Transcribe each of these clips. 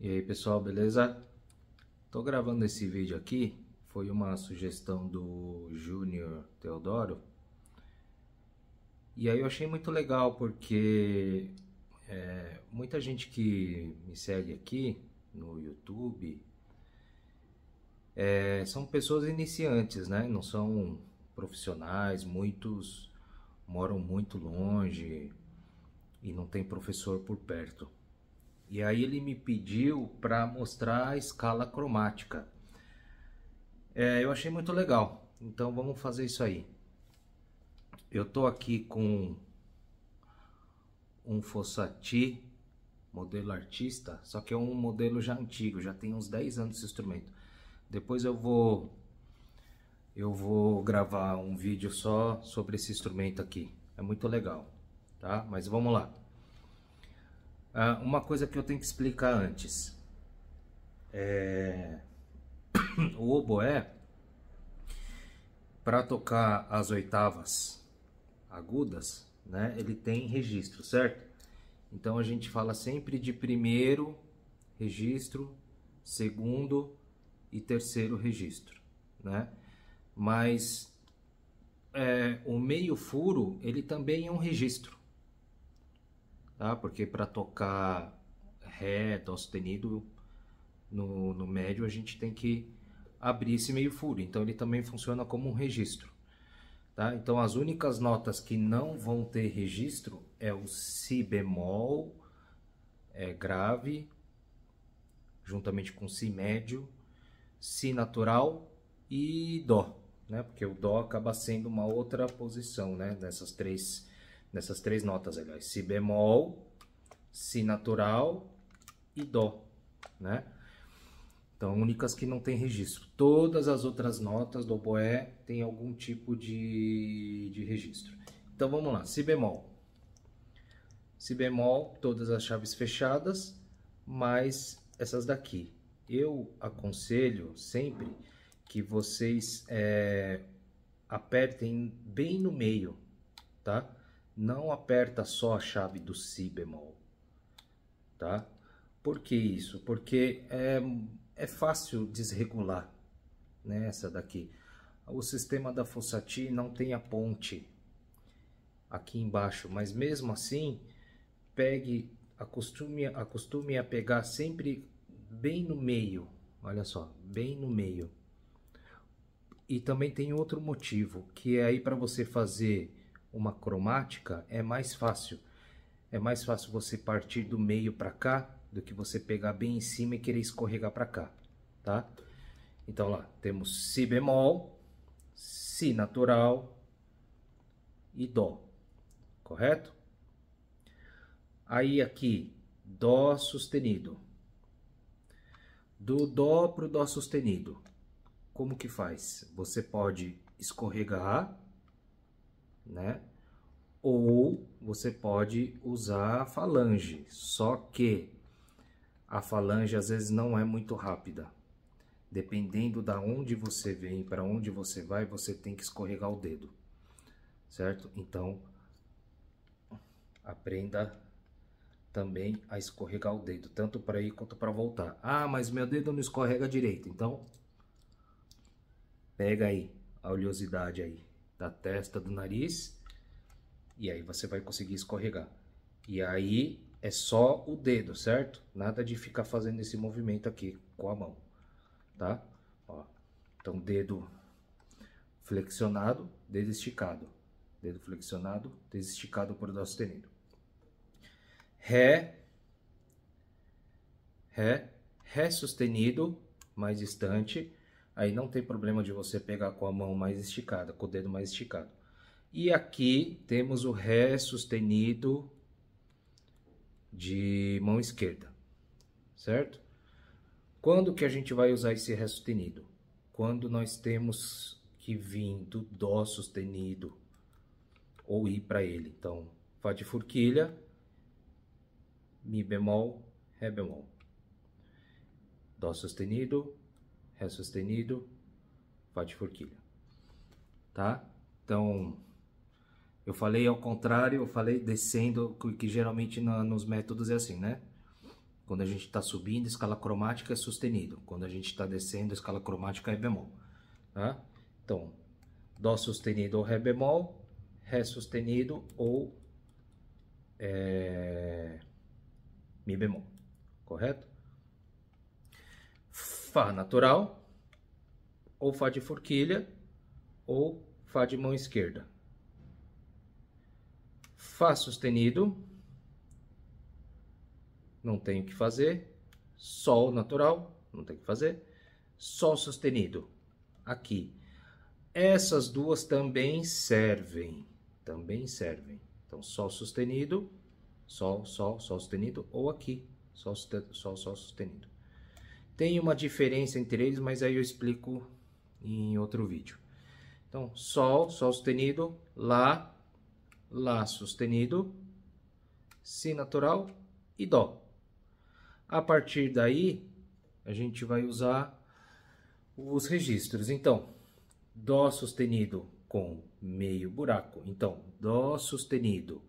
E aí pessoal, beleza? Tô gravando esse vídeo aqui, foi uma sugestão do Júnior Teodoro. E aí eu achei muito legal porque é, muita gente que me segue aqui no YouTube é, são pessoas iniciantes, né? Não são profissionais, muitos moram muito longe e não tem professor por perto. E aí ele me pediu para mostrar a escala cromática. É, eu achei muito legal. Então vamos fazer isso aí. Eu estou aqui com um Fossati modelo artista, só que é um modelo já antigo, já tem uns 10 anos esse instrumento. Depois eu vou eu vou gravar um vídeo só sobre esse instrumento aqui. É muito legal, tá? Mas vamos lá. Ah, uma coisa que eu tenho que explicar antes. É... O oboé, para tocar as oitavas agudas, né, ele tem registro, certo? Então a gente fala sempre de primeiro registro, segundo e terceiro registro, né? Mas é, o meio furo ele também é um registro, tá? Porque para tocar ré, dó sustenido no, no médio a gente tem que abrir esse meio furo. Então ele também funciona como um registro, tá? Então as únicas notas que não vão ter registro é o si bemol é grave juntamente com si médio, si natural e dó, né? Porque o dó acaba sendo uma outra posição, né? três nessas três notas, aliás, si bemol, si natural e dó, né? Então, únicas que não tem registro. Todas as outras notas do oboé têm algum tipo de, de registro. Então, vamos lá. Si bemol. Si bemol, todas as chaves fechadas, mais essas daqui. Eu aconselho sempre que vocês é, apertem bem no meio, tá? não aperta só a chave do si bemol, tá? Por que isso? Porque é, é fácil desregular nessa né, Essa daqui. O sistema da Fossati não tem a ponte aqui embaixo, mas mesmo assim, pegue, acostume, acostume a pegar sempre bem no meio, olha só, bem no meio. E também tem outro motivo, que é aí para você fazer uma cromática, é mais fácil. É mais fácil você partir do meio para cá do que você pegar bem em cima e querer escorregar para cá, tá? Então lá, temos si bemol, si natural e dó, correto? Aí aqui, dó sustenido. Do dó para o dó sustenido, como que faz? Você pode escorregar, né? ou você pode usar a falange, só que a falange às vezes não é muito rápida. Dependendo da onde você vem, para onde você vai, você tem que escorregar o dedo, certo? Então, aprenda também a escorregar o dedo, tanto para ir quanto para voltar. Ah, mas meu dedo não escorrega direito, então pega aí a oleosidade aí da testa do nariz e aí você vai conseguir escorregar. E aí é só o dedo, certo? Nada de ficar fazendo esse movimento aqui com a mão, tá? Ó, então, dedo flexionado, dedo esticado. Dedo flexionado, dedo esticado por dó sustenido. Ré, Ré, Ré sustenido, mais distante. Aí não tem problema de você pegar com a mão mais esticada, com o dedo mais esticado. E aqui temos o Ré sustenido de mão esquerda, certo? Quando que a gente vai usar esse Ré sustenido? Quando nós temos que vir do Dó sustenido ou ir para ele. Então, Fá de forquilha, Mi bemol, Ré bemol. Dó sustenido, Ré sustenido, Fá de forquilha. Tá? Então, eu falei ao contrário, eu falei descendo, que, geralmente na, nos métodos é assim, né? Quando a gente está subindo, escala cromática é sustenido. Quando a gente está descendo, escala cromática é bemol. Tá? Então, Dó sustenido ou Ré bemol, Ré sustenido ou é, Mi bemol, correto? Fá natural, ou Fá de forquilha, ou Fá de mão esquerda. Fá sustenido, não tenho que fazer. Sol natural, não tem que fazer. Sol sustenido, aqui. Essas duas também servem, também servem. Então, Sol sustenido, Sol, Sol, Sol sustenido, ou aqui, Sol, Sol, Sol sustenido. Tem uma diferença entre eles, mas aí eu explico em outro vídeo. Então, Sol, Sol sustenido, Lá, Lá sustenido, Si natural e Dó. A partir daí, a gente vai usar os registros. Então, Dó sustenido com meio buraco. Então, Dó sustenido,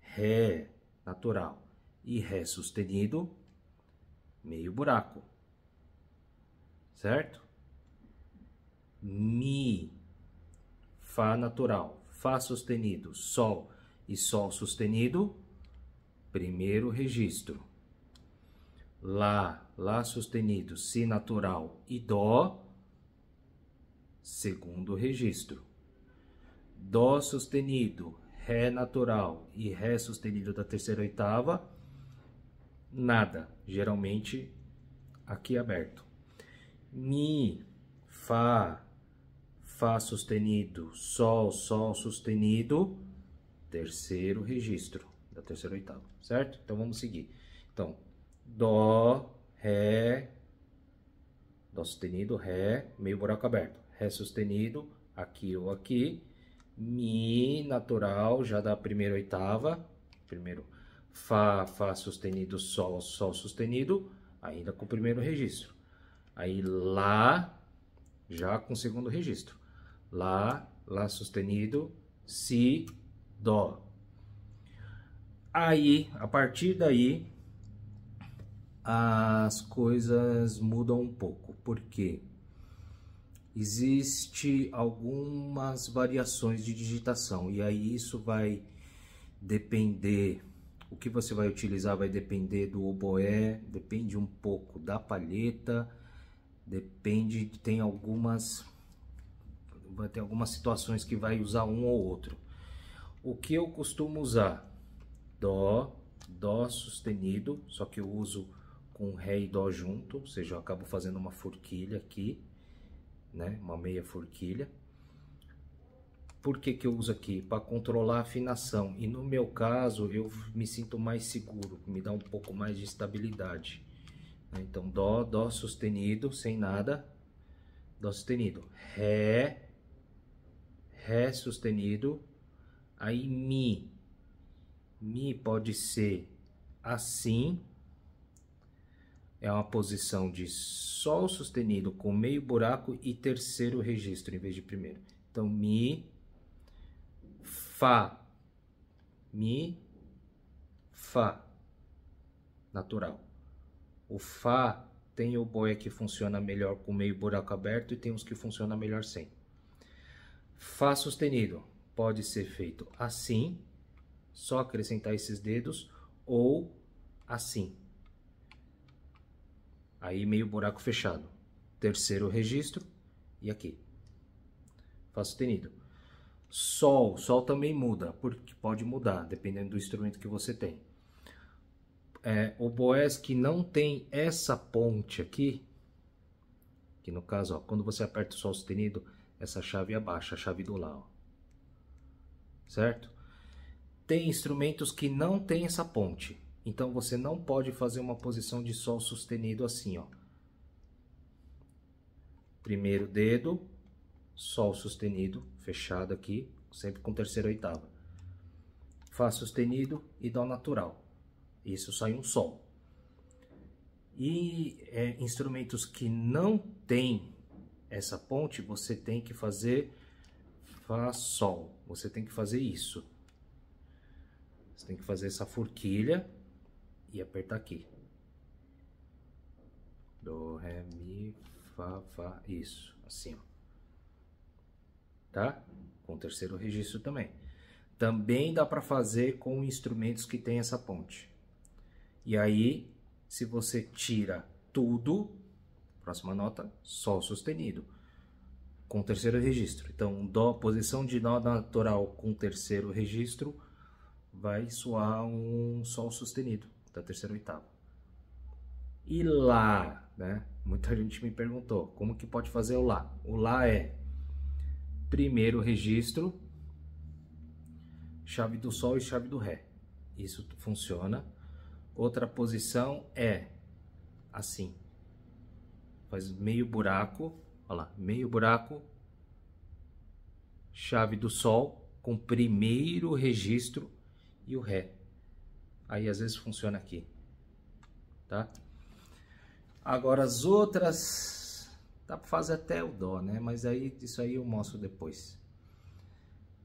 Ré natural e Ré sustenido, meio buraco. Certo? Mi, Fá natural Fá sustenido, Sol e Sol sustenido, primeiro registro. Lá, Lá sustenido, Si natural e Dó, segundo registro. Dó sustenido, Ré natural e Ré sustenido da terceira oitava, nada, geralmente aqui aberto. Mi, Fá, Fá sustenido, Sol, Sol sustenido, terceiro registro da terceira oitava, certo? Então vamos seguir. Então, Dó, Ré, Dó sustenido, Ré, meio buraco aberto, Ré sustenido, aqui ou aqui, Mi natural, já da primeira oitava, primeiro Fá, Fá sustenido, Sol, Sol sustenido, ainda com o primeiro registro. Aí Lá, já com o segundo registro. Lá, Lá sustenido, Si, Dó. Aí, a partir daí, as coisas mudam um pouco, porque existe algumas variações de digitação e aí isso vai depender o que você vai utilizar vai depender do oboé, depende um pouco da palheta, depende, tem algumas vai ter algumas situações que vai usar um ou outro. O que eu costumo usar? Dó, Dó sustenido, só que eu uso com Ré e Dó junto, ou seja, eu acabo fazendo uma forquilha aqui, né? Uma meia forquilha. Por que, que eu uso aqui? Para controlar a afinação. E no meu caso, eu me sinto mais seguro, me dá um pouco mais de estabilidade. Né. Então, Dó, Dó sustenido, sem nada, Dó sustenido, Ré, Ré sustenido, aí Mi. Mi pode ser assim, é uma posição de Sol sustenido com meio buraco e terceiro registro em vez de primeiro. Então, Mi, Fá, Mi, Fá, natural. O Fá tem o boé que funciona melhor com meio buraco aberto e tem os que funciona melhor sem. Fá sustenido pode ser feito assim, só acrescentar esses dedos, ou assim. Aí meio buraco fechado. Terceiro registro e aqui. Fá sustenido. Sol, Sol também muda, porque pode mudar, dependendo do instrumento que você tem. É, boés que não tem essa ponte aqui, que no caso, ó, quando você aperta o Sol sustenido, essa chave abaixo, a chave do lá, ó. certo? Tem instrumentos que não tem essa ponte, então você não pode fazer uma posição de sol sustenido assim, ó. Primeiro dedo, sol sustenido, fechado aqui, sempre com terceira oitava. Fá sustenido e dó natural. Isso sai um sol. E é, instrumentos que não tem essa ponte, você tem que fazer Fá, Sol. Você tem que fazer isso. Você tem que fazer essa forquilha e apertar aqui. Do, Ré, Mi, Fá, Fá, isso, assim, Tá? Com o terceiro registro também. Também dá para fazer com instrumentos que tem essa ponte. E aí, se você tira tudo, Próxima nota, Sol sustenido, com terceiro registro. Então, dó, posição de Dó natural com terceiro registro vai soar um Sol sustenido, da terceira oitava. E Lá, né? Muita gente me perguntou, como que pode fazer o Lá? O Lá é primeiro registro, chave do Sol e chave do Ré. Isso funciona. Outra posição é assim faz meio buraco, olha lá, meio buraco, chave do sol com primeiro registro e o ré. Aí às vezes funciona aqui, tá? Agora as outras dá para fazer até o dó, né? Mas aí isso aí eu mostro depois.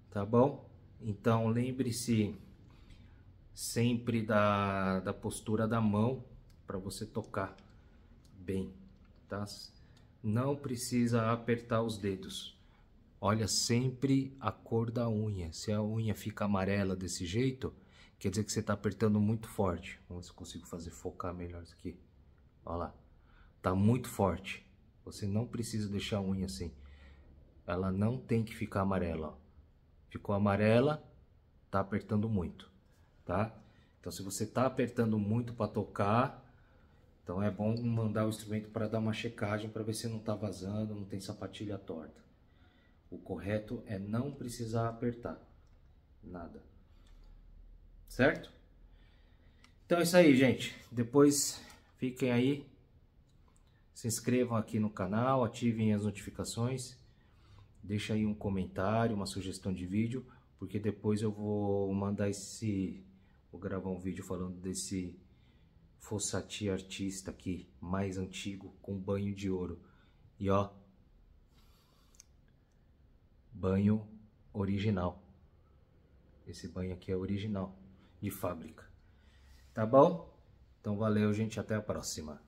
Tá bom? Então lembre-se sempre da, da postura da mão para você tocar bem tá? Não precisa apertar os dedos. Olha sempre a cor da unha. Se a unha fica amarela desse jeito, quer dizer que você está apertando muito forte. Vamos ver se eu consigo fazer focar melhor isso aqui. Olha lá, tá muito forte. Você não precisa deixar a unha assim. Ela não tem que ficar amarela. Ó. Ficou amarela, tá apertando muito, tá? Então se você tá apertando muito para tocar, então é bom mandar o instrumento para dar uma checagem para ver se não está vazando, não tem sapatilha torta. O correto é não precisar apertar nada. Certo? Então é isso aí, gente. Depois fiquem aí, se inscrevam aqui no canal, ativem as notificações, deixa aí um comentário, uma sugestão de vídeo, porque depois eu vou mandar esse, vou gravar um vídeo falando desse Fossati artista aqui, mais antigo, com banho de ouro. E ó, banho original. Esse banho aqui é original, de fábrica. Tá bom? Então valeu, gente, até a próxima.